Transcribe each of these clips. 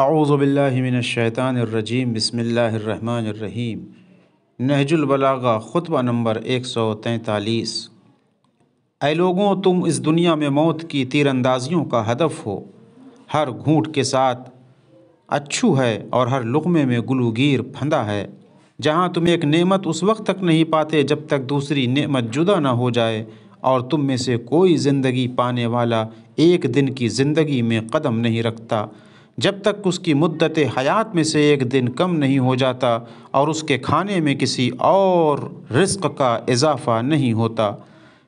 आऊज़बिल्लिमिनशैतानरजीम बसमीम नहजुलबलागा ख़ुतबा नंबर एक सौ तैंतालीस ए लोगों तुम इस दुनिया में मौत की तीरंदाजियों का हदफ हो हर घूट के साथ अच्छू है और हर लुमे में गुलूगीर फंदा है जहाँ तुम एक नमत उस वक्त तक नहीं पाते जब तक दूसरी नमत जुदा ना हो जाए और तुम में से कोई ज़िंदगी पाने वाला एक दिन की ज़िंदगी में कदम नहीं रखता जब तक उसकी मुद्दत हयात में से एक दिन कम नहीं हो जाता और उसके खाने में किसी और रिस्क का इजाफा नहीं होता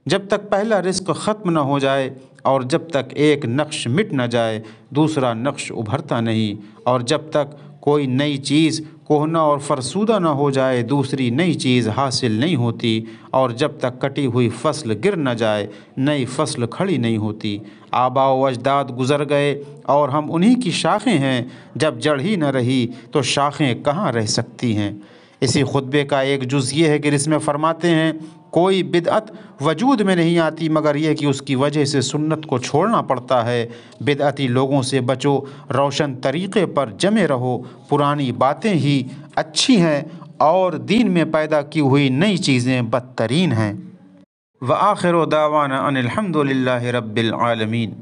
जब तक पहला रिस्क ख़त्म न हो जाए और जब तक एक नक्श मिट न जाए दूसरा नक्श उभरता नहीं और जब तक कोई नई चीज़ कोहना और फरसूदा न हो जाए दूसरी नई चीज़ हासिल नहीं होती और जब तक कटी हुई फसल गिर न जाए नई फसल खड़ी नहीं होती आबा अजदाद गुज़र गए और हम उन्हीं की शाखें हैं जब जड़ ही न रही तो शाखें कहाँ रह सकती हैं इसी खुतबे का एक जुज़ ये है कि इसमें फरमाते हैं कोई बिदअत वजूद में नहीं आती मगर यह कि उसकी वजह से सुन्नत को छोड़ना पड़ता है बिदअती लोगों से बचो रोशन तरीक़े पर जमे रहो पुरानी बातें ही अच्छी हैं और दीन में पैदा की हुई नई चीज़ें बदतरीन हैं व आखिर दावाना अनिलहमदिल्ला रबालमीन